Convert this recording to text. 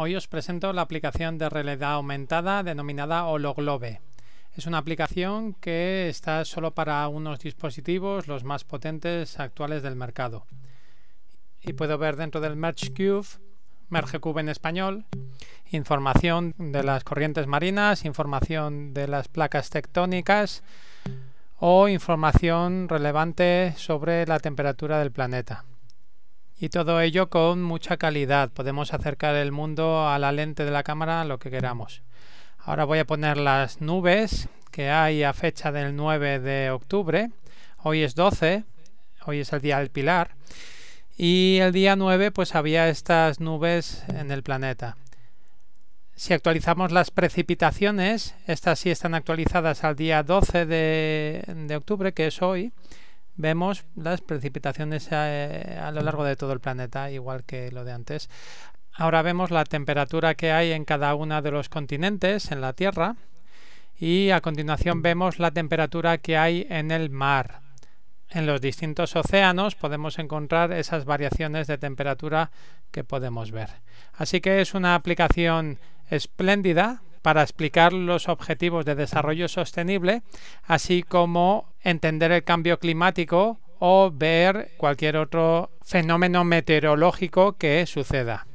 Hoy os presento la aplicación de realidad aumentada denominada Hologlobe. Es una aplicación que está solo para unos dispositivos los más potentes actuales del mercado. Y puedo ver dentro del Merge Cube, Merge Cube en español, información de las corrientes marinas, información de las placas tectónicas o información relevante sobre la temperatura del planeta. Y todo ello con mucha calidad. Podemos acercar el mundo a la lente de la cámara lo que queramos. Ahora voy a poner las nubes que hay a fecha del 9 de octubre. Hoy es 12, hoy es el día del pilar. Y el día 9 pues había estas nubes en el planeta. Si actualizamos las precipitaciones, estas sí están actualizadas al día 12 de, de octubre, que es hoy, vemos las precipitaciones eh, a, lo largo de todo el planeta, igual que lo de antes. Ahora vemos la temperatura que hay en cada uno de los continentes, en la Tierra, y a continuación vemos la temperatura que hay en el mar. En los distintos océanos podemos encontrar esas variaciones de temperatura que podemos ver. Así que es una aplicación espléndida para explicar los objetivos de desarrollo sostenible, así como entender el cambio climático o ver cualquier otro fenómeno meteorológico que suceda.